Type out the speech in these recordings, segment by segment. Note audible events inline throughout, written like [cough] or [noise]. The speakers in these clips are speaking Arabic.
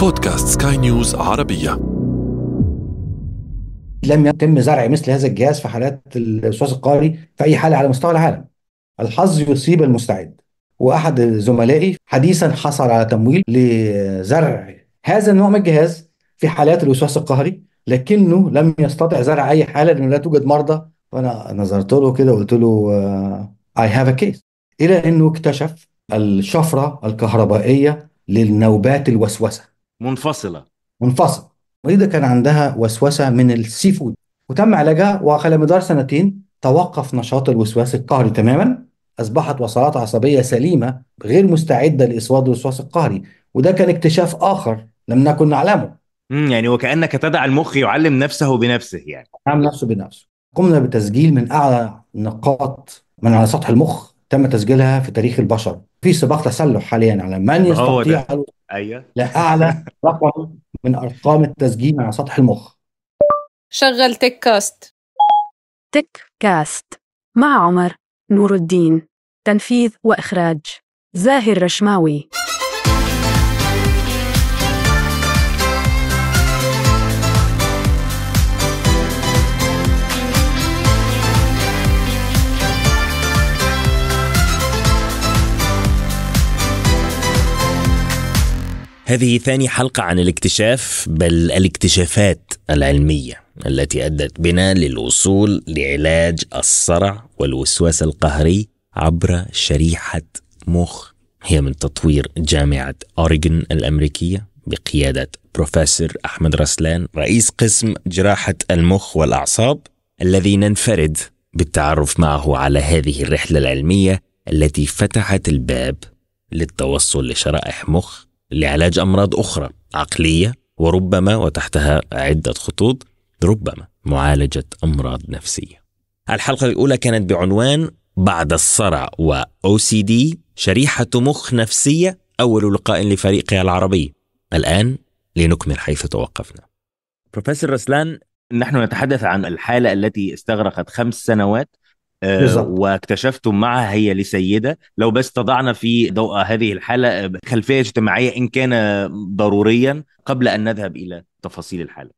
بودكاست سكاي نيوز عربية لم يتم زرع مثل هذا الجهاز في حالات الوسواس القهري في أي حالة على مستوى العالم الحظ يصيب المستعد وأحد زملائي حديثا حصل على تمويل لزرع هذا النوع من الجهاز في حالات الوسواس القهري لكنه لم يستطع زرع أي حالة لأنه لا توجد مرضى فأنا نظرت له كده وقلت له اي هاف ا كيس إلى أنه اكتشف الشفرة الكهربائية للنوبات الوسوسة منفصله منفصل مريضه كان عندها وسوسه من السي فود وتم علاجها وخلال مدار سنتين توقف نشاط الوسواس القهري تماما اصبحت وصلات عصبيه سليمه غير مستعده لإصوات الوسواس القهري وده كان اكتشاف اخر لم نكن نعلمه امم يعني وكانك تدع المخ يعلم نفسه بنفسه يعني يعلم نفسه بنفسه قمنا بتسجيل من اعلى نقاط من على سطح المخ تم تسجيلها في تاريخ البشر في سباق تسلح حاليا على من يستطيع ايوه لاعلى [laughs] رقم من ارقام التسجيل على سطح المخ شغل تك كاست تك كاست مع عمر نور الدين تنفيذ واخراج زاهر رشماوي هذه ثاني حلقة عن الاكتشاف بل الاكتشافات العلمية التي أدت بنا للوصول لعلاج الصرع والوسواس القهري عبر شريحة مخ هي من تطوير جامعة أوريغون الأمريكية بقيادة بروفيسور أحمد رسلان رئيس قسم جراحة المخ والأعصاب الذي ننفرد بالتعرف معه على هذه الرحلة العلمية التي فتحت الباب للتوصل لشرائح مخ لعلاج أمراض أخرى عقلية وربما وتحتها عدة خطوط ربما معالجة أمراض نفسية الحلقة الأولى كانت بعنوان بعد الصرع و OCD شريحة مخ نفسية أول لقاء لفريقها العربي الآن لنكمل حيث توقفنا بروفيسور رسلان نحن نتحدث عن الحالة التي استغرقت خمس سنوات آه، بالزبط. واكتشفتم معها هي لسيدة لو بس تضعنا في ضوء هذه الحالة آه، خلفية اجتماعية إن كان ضروريا قبل أن نذهب إلى تفاصيل الحالة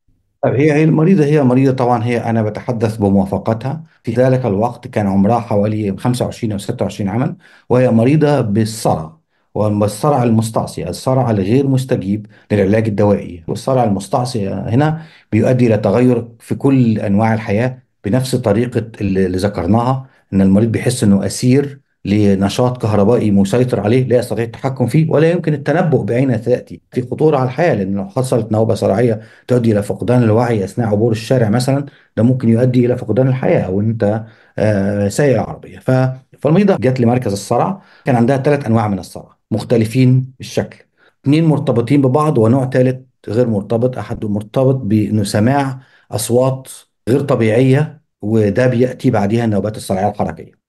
طيب، هي المريضة هي مريضة طبعا هي أنا بتحدث بموافقتها في ذلك الوقت كان عمرها حوالي 25 أو 26 عاما وهي مريضة بالصرع والصرع المستعصي الصرع الغير مستجيب للعلاج الدوائي والصرع المستعصي هنا بيؤدي إلى تغير في كل أنواع الحياة بنفس طريقة اللي ذكرناها ان المريض بيحس انه اسير لنشاط كهربائي مسيطر عليه لا يستطيع التحكم فيه ولا يمكن التنبؤ باين تأتي في خطوره على الحياه لان لو حصلت نوبه صرعيه تؤدي الى فقدان الوعي اثناء عبور الشارع مثلا ده ممكن يؤدي الى فقدان الحياه او انت آه، سايق عربيه ف فالمريضه جت لمركز الصرع كان عندها ثلاث انواع من الصرع مختلفين الشكل اثنين مرتبطين ببعض ونوع ثالث غير مرتبط احد مرتبط بانه سماع اصوات غير طبيعيه وده بياتي بعدها النوبات الصرعيه الحركيه.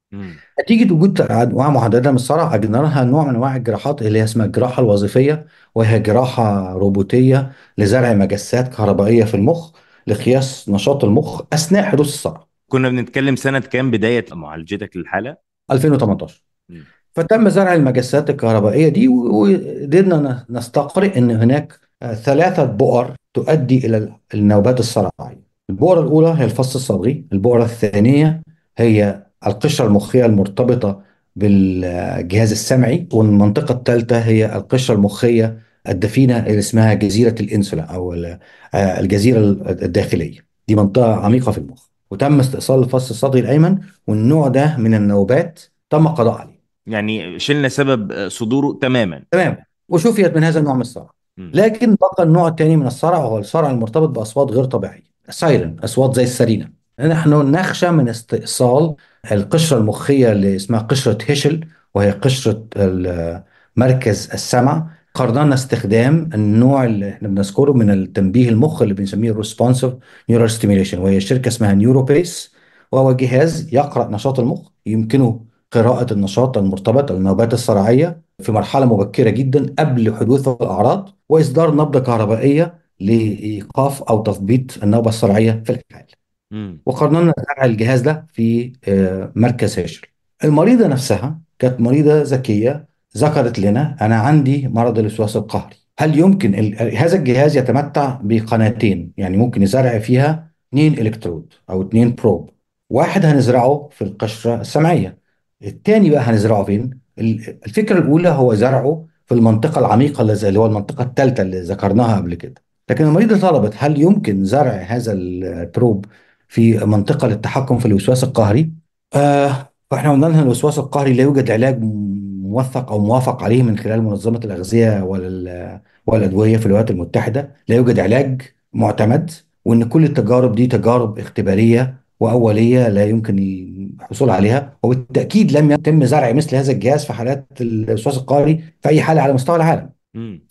نتيجه وجود انواع محدده من الصرع اجدنا لها نوع من انواع الجراحات اللي هي اسمها الجراحه الوظيفيه وهي جراحه روبوتيه لزرع مجسات كهربائيه في المخ لقياس نشاط المخ اثناء حدوث الصرع. كنا بنتكلم سنه كام بدايه معالجتك للحاله؟ 2018. مم. فتم زرع المجسات الكهربائيه دي وقدرنا نستقرئ ان هناك ثلاثه بؤر تؤدي الى النوبات الصرعيه. البؤرة الأولى هي الفص الصدغي البؤرة الثانية هي القشرة المخية المرتبطة بالجهاز السمعي والمنطقة الثالثة هي القشرة المخية الدفينة اللي اسمها جزيرة الإنسولا أو آه، الجزيرة الداخلية دي منطقة عميقة في المخ وتم استئصال الفص الصدغي الأيمن والنوع ده من النوبات تم القضاء عليه يعني شلنا سبب صدوره تماما تماما وشفيت من هذا النوع من الصرع لكن بقى النوع الثاني من الصرع وهو الصرع المرتبط بأصوات غير طبيعية سايرن اصوات زي السرينه نحن نخشى من استئصال القشره المخيه اللي اسمها قشره هيشل وهي قشره مركز السمع قررنا استخدام النوع اللي احنا بنذكره من التنبيه المخ اللي بنسميه الريسبونسيف نيورال ستيميوليشن وهي شركه اسمها نيوروبيس وهو جهاز يقرا نشاط المخ يمكنه قراءه النشاط المرتبط النوبات الصرعيه في مرحله مبكره جدا قبل حدوث الاعراض واصدار نبضه كهربائيه لايقاف او تثبيط النوبه الصرعيه في الحال. وقررنا نزرع الجهاز ده في آه، مركز هاجر. المريضه نفسها كانت مريضه ذكيه ذكرت لنا انا عندي مرض الوسواس القهري. هل يمكن ال... هذا الجهاز يتمتع بقناتين يعني ممكن يزرع فيها اثنين الكترود او اثنين بروب واحد هنزرعه في القشره السمعيه الثاني بقى هنزرعه فين الفكره الاولى هو زرعه في المنطقه العميقه اللي هو المنطقه الثالثه اللي ذكرناها قبل كده لكن المريضة طلبت هل يمكن زرع هذا البروب في منطقة للتحكم في الوسواس القهري؟ آه فاحنا قلنا لها الوسواس القهري لا يوجد علاج موثق او موافق عليه من خلال منظمة الأغذية والأدوية في الولايات المتحدة، لا يوجد علاج معتمد وان كل التجارب دي تجارب اختبارية وأولية لا يمكن الحصول عليها وبالتأكيد لم يتم زرع مثل هذا الجهاز في حالات الوسواس القهري في أي حالة على مستوى العالم.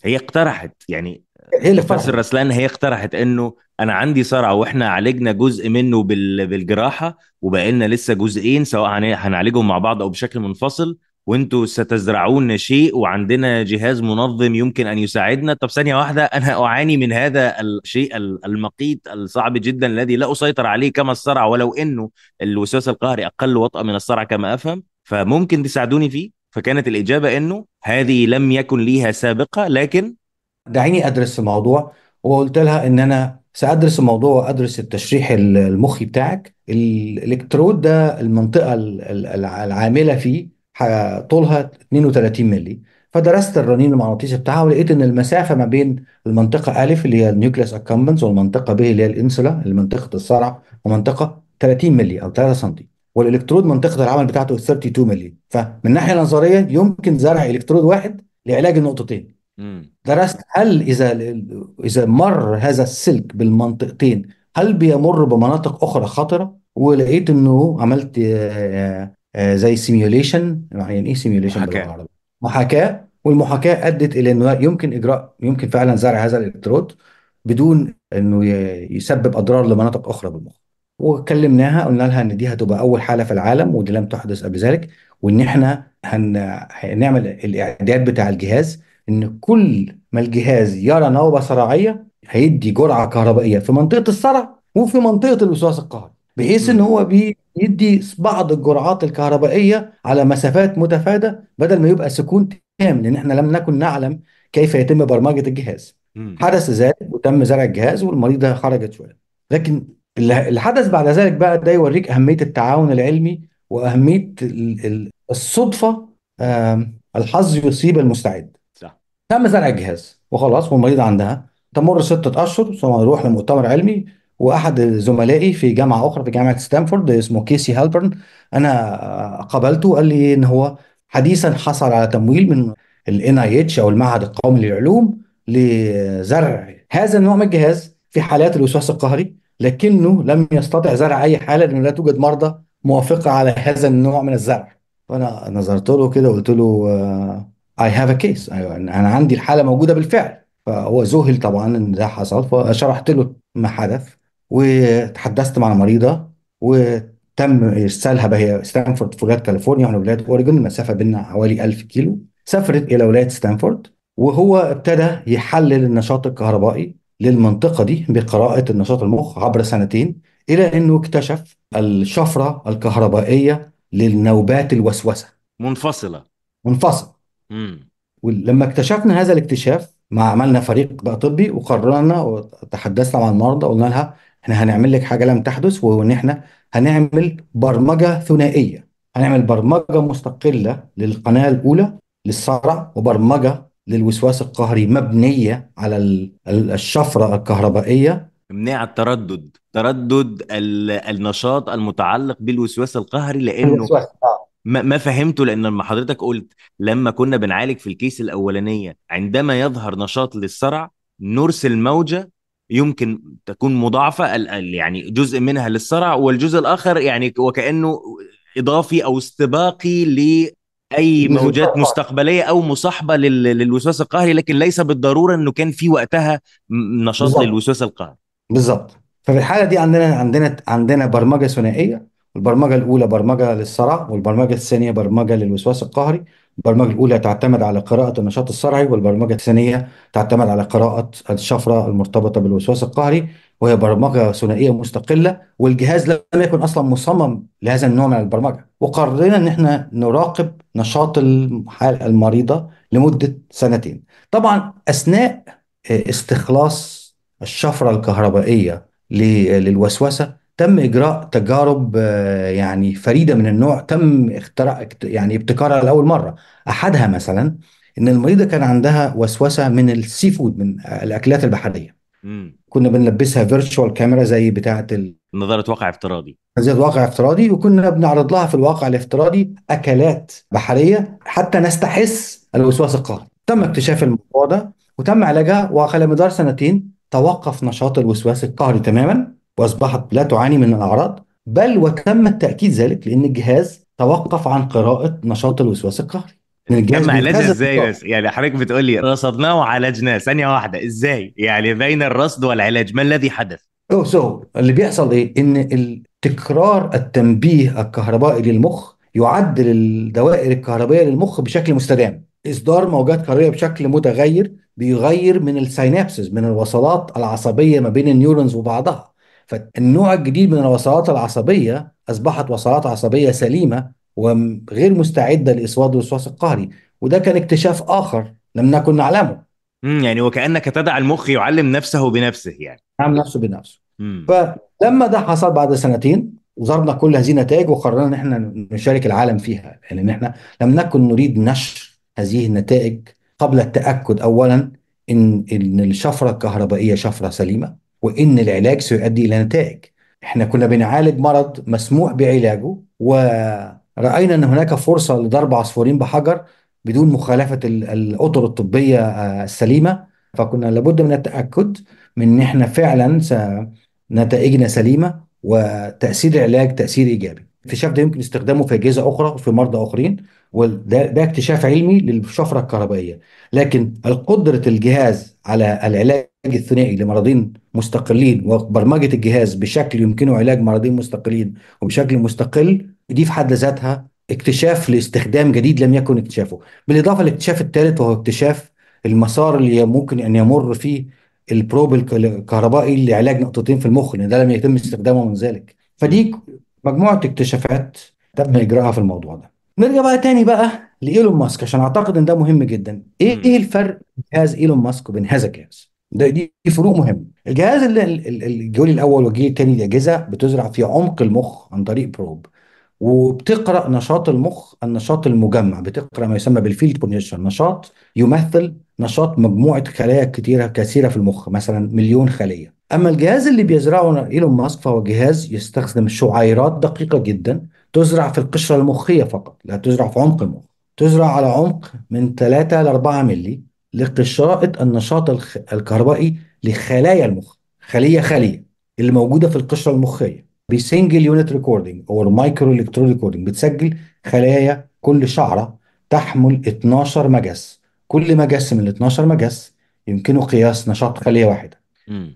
هي اقترحت يعني هي اللي فاز الرسلان هي اقترحت انه انا عندي صرع واحنا عالجنا جزء منه بال... بالجراحه وبقى لنا لسه جزئين سواء هنعالجهم مع بعض او بشكل منفصل وانتوا ستزرعون شيء وعندنا جهاز منظم يمكن ان يساعدنا طب ثانيه واحده انا اعاني من هذا الشيء المقيت الصعب جدا الذي لا اسيطر عليه كما الصرع ولو انه الوسواس القهري اقل وطأ من الصرع كما افهم فممكن تساعدوني فيه فكانت الاجابه انه هذه لم يكن ليها سابقه لكن دعيني ادرس الموضوع وقلت لها ان انا سادرس الموضوع وادرس التشريح المخي بتاعك الالكترود ده المنطقه العامله فيه طولها 32 مللي فدرست الرنين المغناطيسي بتاعها ولقيت ان المسافه ما بين المنطقه الف اللي هي النيوكليس اكامبنس والمنطقه ب اللي هي الانسولا اللي منطقه الصرع ومنطقه 30 مللي او 3 سم والالكترود منطقه العمل بتاعته 32 مللي فمن ناحيه نظريه يمكن زرع الكترود واحد لعلاج النقطتين درست هل إذا إذا مر هذا السلك بالمنطقتين هل بيمر بمناطق أخرى خطرة؟ ولقيت إنه عملت آه، آه، آه، زي سيميوليشن يعني إيه سيميوليشن محاكاة بالعربي؟ محاكاة والمحاكاة أدت إلى إنه يمكن إجراء يمكن فعلا زرع هذا الإلكترود بدون إنه يسبب أضرار لمناطق أخرى بالمخ وكلمناها قلنا لها ان دي هتبقى اول حاله في العالم ودي لم تحدث قبل ذلك وان احنا هنعمل الاعداد بتاع الجهاز ان كل ما الجهاز يرى نوبه صراعيه هيدي جرعه كهربائيه في منطقه الصرع وفي منطقه الوسواس القهري بحيث ان هو بيدي بعض الجرعات الكهربائيه على مسافات متفاده بدل ما يبقى سكون تام لان احنا لم نكن نعلم كيف يتم برمجه الجهاز حدث ذلك وتم زرع الجهاز والمريضه خرجت شويه لكن اللي حدث بعد ذلك بقى ده يوريك اهميه التعاون العلمي واهميه الصدفه الحظ يصيب المستعد تم زرع الجهاز وخلاص والمريض عندها تمر ستة اشهر ثم نروح لمؤتمر علمي واحد زملائي في جامعه اخرى في جامعه ستانفورد اسمه كيسي هالبرن انا قابلته قال لي ان هو حديثا حصل على تمويل من الان اي اتش او المعهد القومي للعلوم لزرع هذا النوع من الجهاز في حالات الوسواس القهري لكنه لم يستطع زرع اي حاله لانه لا توجد مرضى موافقه على هذا النوع من الزرع فانا نظرت له كده وقلت له آه، I have a case انا عندي الحاله موجوده بالفعل فهو ذهل طبعا ان ده حصل فشرحت له ما حدث وتحدثت مع المريضه وتم ارسالها بهي ستانفورد في ولايه كاليفورنيا واحنا ولايه اوريجون المسافه بيننا حوالي 1000 كيلو سافرت الى ولايه ستانفورد وهو ابتدى يحلل النشاط الكهربائي للمنطقه دي بقراءه النشاط المخ عبر سنتين الى انه اكتشف الشفره الكهربائيه للنوبات الوسوسه منفصله منفصل ولما اكتشفنا هذا الاكتشاف ما عملنا فريق بقى طبي وقررنا وتحدثنا مع المرضى قلنا لها احنا هنعمل لك حاجه لم تحدث وهو ان احنا هنعمل برمجه ثنائيه هنعمل برمجه مستقله للقناه الاولى للصرع وبرمجه للوسواس القهري مبنيه على الشفره الكهربائيه منع التردد تردد النشاط المتعلق بالوسواس القهري لانه الوسواس آه. ما, ما فهمته لان لما حضرتك قلت لما كنا بنعالج في الكيس الاولانيه عندما يظهر نشاط للصرع نرسل موجه يمكن تكون مضاعفه يعني جزء منها للصرع والجزء الاخر يعني وكانه اضافي او استباقي لاي موجات مستقبليه او مصاحبه للوسواس القهري لكن ليس بالضروره انه كان في وقتها نشاط للوسواس القهري بالظبط ففي الحاله دي عندنا عندنا عندنا برمجه ثنائيه البرمجة الأولى برمجة للصرع والبرمجة الثانية برمجة للوسواس القهري البرمجة الأولى تعتمد على قراءة النشاط الصرعي والبرمجة الثانية تعتمد على قراءة الشفرة المرتبطة بالوسواس القهري وهي برمجة ثنائية مستقلة والجهاز لم يكن أصلا مصمم لهذا النوع من البرمجة وقررنا إن احنا نراقب نشاط المريضة لمدة سنتين طبعا أثناء آه، استخلاص الشفرة الكهربائية للوسوسة تم اجراء تجارب آه، يعني فريده من النوع تم اختراع يعني ابتكارها لاول مره احدها مثلا ان المريضه كان عندها وسوسه من السي فود من الاكلات البحريه مم. كنا بنلبسها فيرتشوال كاميرا زي بتاعه ال... نظاره واقع افتراضي نظاره واقع افتراضي وكنا بنعرض لها في الواقع الافتراضي اكلات بحريه حتى نستحس الوسواس القهري تم اكتشاف الموضوع ده وتم علاجها وخلال مدار سنتين توقف نشاط الوسواس القهري تماما واصبحت لا تعاني من الاعراض بل وتم التاكيد ذلك لان الجهاز توقف عن قراءه نشاط الوسواس القهري تم علاجها ازاي بس يعني حضرتك بتقول لي رصدناه وعالجناه ثانيه واحده ازاي يعني بين الرصد والعلاج ما الذي حدث سو oh, so, اللي بيحصل ايه ان تكرار التنبيه الكهربائي للمخ يعدل الدوائر الكهربائيه للمخ بشكل مستدام اصدار موجات كهربائيه بشكل متغير بيغير من السينابسز من الوصلات العصبيه ما بين النيورونز وبعضها فالنوع الجديد من الوصلات العصبيه اصبحت وصلات عصبيه سليمه وغير مستعده لاسواد الوسواس القهري وده كان اكتشاف اخر لم نكن نعلمه امم يعني وكانك تدع المخ يعلم نفسه بنفسه يعني يعلم نفسه بنفسه مم. فلما ده حصل بعد سنتين وزرنا كل هذه النتائج وقررنا ان احنا نشارك العالم فيها لان يعني احنا لم نكن نريد نشر هذه النتائج قبل التاكد اولا ان ان الشفره الكهربائيه شفره سليمه وان العلاج سيؤدي الى نتائج احنا كنا بنعالج مرض مسموح بعلاجه ورأينا ان هناك فرصة لضرب عصفورين بحجر بدون مخالفة الاطر الطبية آه، السليمة فكنا لابد من التأكد من ان احنا فعلا نتائجنا سليمة وتأثير العلاج تأثير ايجابي اكتشاف ده يمكن استخدامه في اجهزه اخرى وفي مرضى اخرين وده ده اكتشاف علمي للشفره الكهربائيه لكن قدره الجهاز على العلاج الثنائي لمرضين مستقلين وبرمجه الجهاز بشكل يمكنه علاج مرضين مستقلين وبشكل مستقل دي في حد ذاتها اكتشاف لاستخدام جديد لم يكن اكتشافه بالاضافه للاكتشاف الثالث وهو اكتشاف المسار اللي ممكن ان يمر فيه البروب الكهربائي لعلاج نقطتين في المخ لان ده لم يتم استخدامه من ذلك فدي مجموعه اكتشافات تم اجراءها في الموضوع ده نرجع بقى تاني بقى لايلون ماسك عشان اعتقد ان ده مهم جدا ايه ايه الفرق بين جهاز ايلون ماسك وبين هذا الجهاز ده دي فروق مهمه الجهاز اللي الاول والجيل الثاني الاجهزه بتزرع في عمق المخ عن طريق بروب وبتقرا نشاط المخ النشاط المجمع بتقرا ما يسمى بالفيلد كونيشن نشاط يمثل نشاط مجموعه خلايا كثيره كثيره في المخ مثلا مليون خليه اما الجهاز اللي بيزرعه ايلون ماسك فهو جهاز يستخدم شعيرات دقيقه جدا تزرع في القشره المخيه فقط لا تزرع في عمق المخ تزرع على عمق من 3 ل 4 مللي لقشرائة النشاط الكهربائي لخلايا المخ خلية خلية اللي موجودة في القشرة المخية بسنجل يونت ريكوردينج أو مايكرو إلكترو ريكوردينج بتسجل خلايا كل شعرة تحمل 12 مجس كل مجس من ال 12 مجس يمكنه قياس نشاط خلية واحدة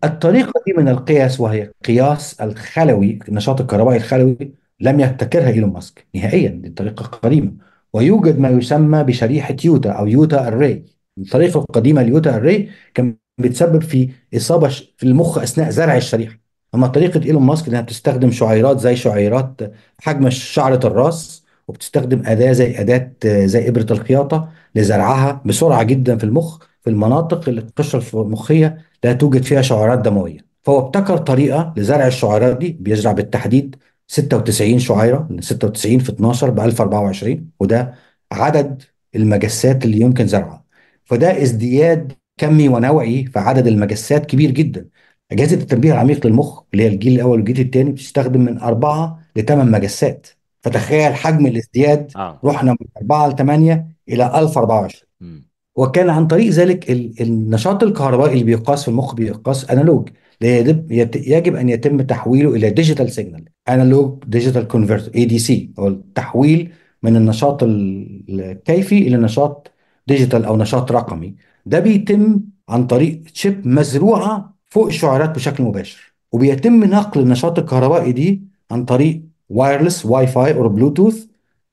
الطريقة دي من القياس وهي قياس الخلوي النشاط الكهربائي الخلوي لم يبتكرها إيلون ماسك نهائيا دي طريقة قديمة ويوجد ما يسمى بشريحة يوتا أو يوتا أري الطريقه القديمه اليوتا الري كان بتسبب في اصابه في المخ اثناء زرع الشريحه اما طريقه ايلون ماسك انها بتستخدم شعيرات زي شعيرات حجم شعره الراس وبتستخدم اداه زي اداه زي ابره الخياطه لزرعها بسرعه جدا في المخ في المناطق اللي القشره المخيه لا توجد فيها شعيرات دمويه فهو ابتكر طريقه لزرع الشعيرات دي بيزرع بالتحديد 96 شعيره 96 في 12 ب 1024 وده عدد المجسات اللي يمكن زرعها فده ازدياد كمي ونوعي في عدد المجسات كبير جدا اجهزه التنبيه العميق للمخ اللي هي الجيل الاول والجيل الثاني بتستخدم من اربعه لثمان مجسات فتخيل حجم الازدياد آه. رحنا من اربعه ل 8 الى 1024 وكان عن طريق ذلك النشاط الكهربائي اللي بيقاس في المخ بيقاس انالوج يجب ان يتم تحويله الى ديجيتال سيجنال انالوج ديجيتال كونفرت اي دي سي هو التحويل من النشاط الكيفي الى نشاط ديجيتال او نشاط رقمي ده بيتم عن طريق شيب مزروعه فوق الشعيرات بشكل مباشر وبيتم نقل النشاط الكهربائي دي عن طريق وايرلس واي فاي او بلوتوث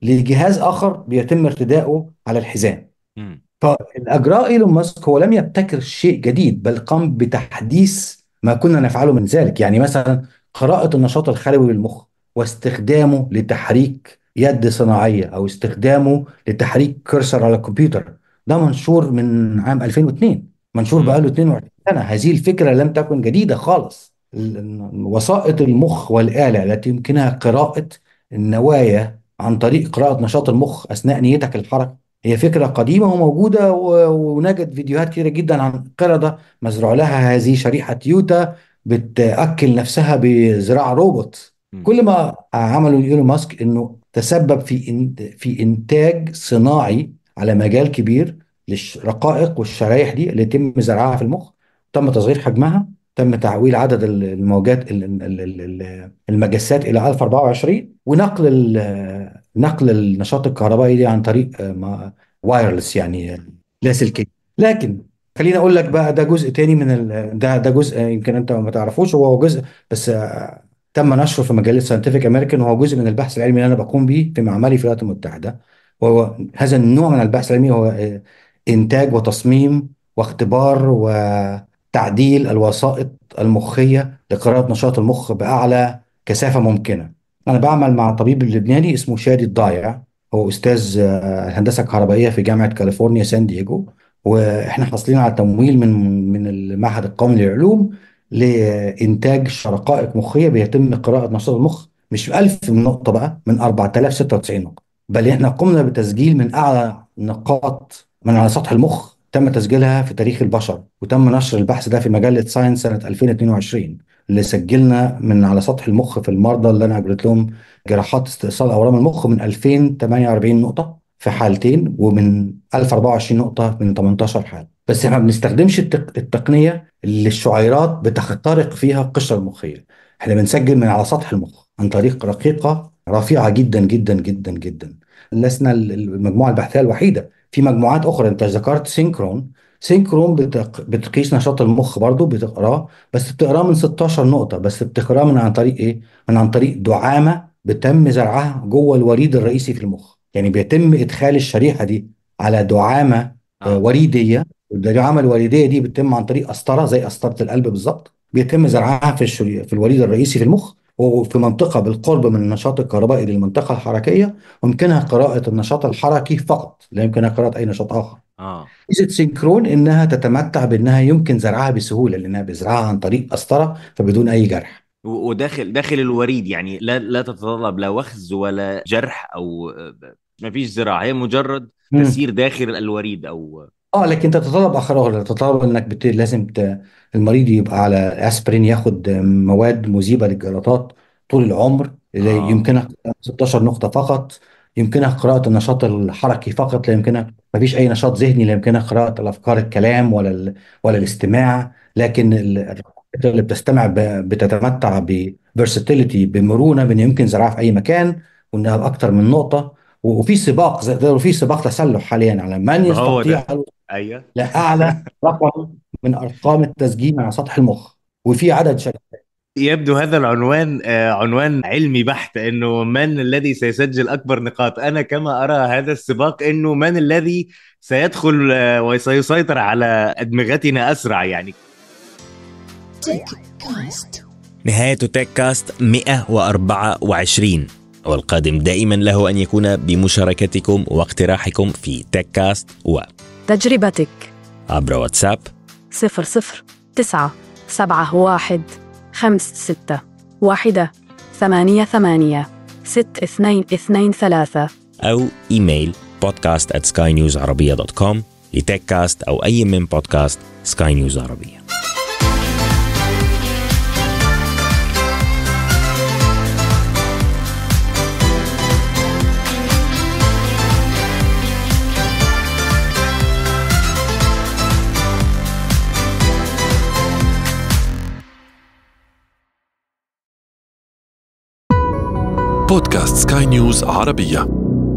لجهاز اخر بيتم ارتدائه على الحزام فالاجراء ايلون ماسك هو لم يبتكر شيء جديد بل قام بتحديث ما كنا نفعله من ذلك يعني مثلا قراءه النشاط الخلوي بالمخ واستخدامه لتحريك يد صناعيه او استخدامه لتحريك كرسر على الكمبيوتر ده منشور من عام 2002 منشور بقى له 22 سنه هذه الفكره لم تكن جديده خالص وسائط المخ والاله التي يمكنها قراءه النوايا عن طريق قراءه نشاط المخ اثناء نيتك الحركه هي فكره قديمه وموجوده ونجد فيديوهات كتيره جدا عن قرده مزروع لها هذه شريحه يوتا بتاكل نفسها بزراعه روبوت كل ما عمله ايلون ماسك انه تسبب في في انتاج صناعي على مجال كبير للرقائق والشرايح دي اللي يتم زرعها في المخ تم تصغير حجمها تم تعويل عدد الموجات المجسات الى 1024 ونقل نقل النشاط الكهربائي دي عن طريق وايرلس آه، يعني لاسلكي لكن خليني اقول لك بقى ده جزء تاني من ال... ده ده جزء يمكن انت ما تعرفوش هو جزء بس آه، تم نشره في مجله ساينتفك امريكان وهو جزء من البحث العلمي اللي انا بقوم بيه في معملي في الولايات المتحده وهو هذا النوع من البحث العلمي هو آه، إنتاج وتصميم واختبار وتعديل الوسائط المخية لقراءة نشاط المخ بأعلى كثافة ممكنة أنا بعمل مع طبيب لبناني اسمه شادي الضايع هو أستاذ آه، الهندسة الكهربائية في جامعة كاليفورنيا سان دييجو واحنا حاصلين على تمويل من من المعهد القومي للعلوم لانتاج شرقائق مخيه بيتم قراءه نشاط المخ مش 1000 نقطه بقى من 4096 نقطه بل احنا قمنا بتسجيل من اعلى نقاط من على سطح المخ تم تسجيلها في تاريخ البشر وتم نشر البحث ده في مجلة ساينس سنة 2022 اللي سجلنا من على سطح المخ في المرضى اللي انا اجريت لهم جراحات استئصال اورام المخ من 2048 نقطة في حالتين ومن 1024 نقطة من 18 حالة بس احنا ما بنستخدمش التق... التقنية اللي الشعيرات بتخترق فيها القشرة المخية احنا بنسجل من على سطح المخ عن طريق رقيقة رفيعة جدا جدا جدا جدا لسنا المجموعة البحثية الوحيدة في مجموعات أخرى أنت ذكرت سينكرون سينكرون بتق... بتقيس نشاط المخ برضه بتقراه بس بتقراه من 16 نقطة بس بتقراه من عن طريق إيه؟ من عن طريق دعامة بتم زرعها جوه الوريد الرئيسي في المخ يعني بيتم إدخال الشريحة دي على دعامة آه. آه. وريدية الدعامة الوريدية دي بتتم عن طريق قسطرة زي قسطرة القلب بالظبط بيتم زرعها في الشري... في الوريد الرئيسي في المخ وفي منطقة بالقرب من النشاط الكهربائي للمنطقة الحركية يمكنها قراءة النشاط الحركي فقط لا يمكنها قراءة أي نشاط آخر اه ميزة سينكرون إنها تتمتع بأنها يمكن زرعها بسهولة لأنها بيزرعها عن طريق قسطرة فبدون أي جرح وداخل داخل الوريد يعني لا لا تتطلب لا وخز ولا جرح او ما فيش زراعه هي مجرد تسيير داخل الوريد او اه لكن تتطلب اخرها تتطلب انك بت... لازم ت... المريض يبقى على اسبرين ياخد مواد مذيبه للجلطات طول العمر اللي اه يمكنها 16 نقطه فقط يمكنها قراءه النشاط الحركي فقط لا يمكنها ما فيش اي نشاط ذهني لا يمكنها قراءه الافكار الكلام ولا ال... ولا الاستماع لكن ال- اللي بتستمع ب... بتتمتع بفيرساتيليتي بمرونه بان يمكن زراعه في اي مكان وانها باكثر من نقطه وفي سباق زي- وفي سباق تسلح حاليا على من ما هو يستطيع ايوه لاعلى رقم من ارقام التسجيل على سطح المخ وفي عدد شكل يبدو هذا العنوان آه، عنوان علمي بحت انه من الذي سيسجل اكبر نقاط انا كما ارى هذا السباق انه من الذي سيدخل آه، وسيسيطر على ادمغتنا اسرع يعني نهاية تيك كاست 124 والقادم دائما له أن يكون بمشاركتكم واقتراحكم في تيك كاست و تجربتك عبر واتساب 009 سبعة واحد خمس ستة واحدة ثمانية ثمانية ست اثنين اثنين ثلاثة أو إيميل بودكاست at skynewsarabia.com كاست أو أي من بودكاست سكاي نيوز عربية بودكاست سكاي نيوز عربيه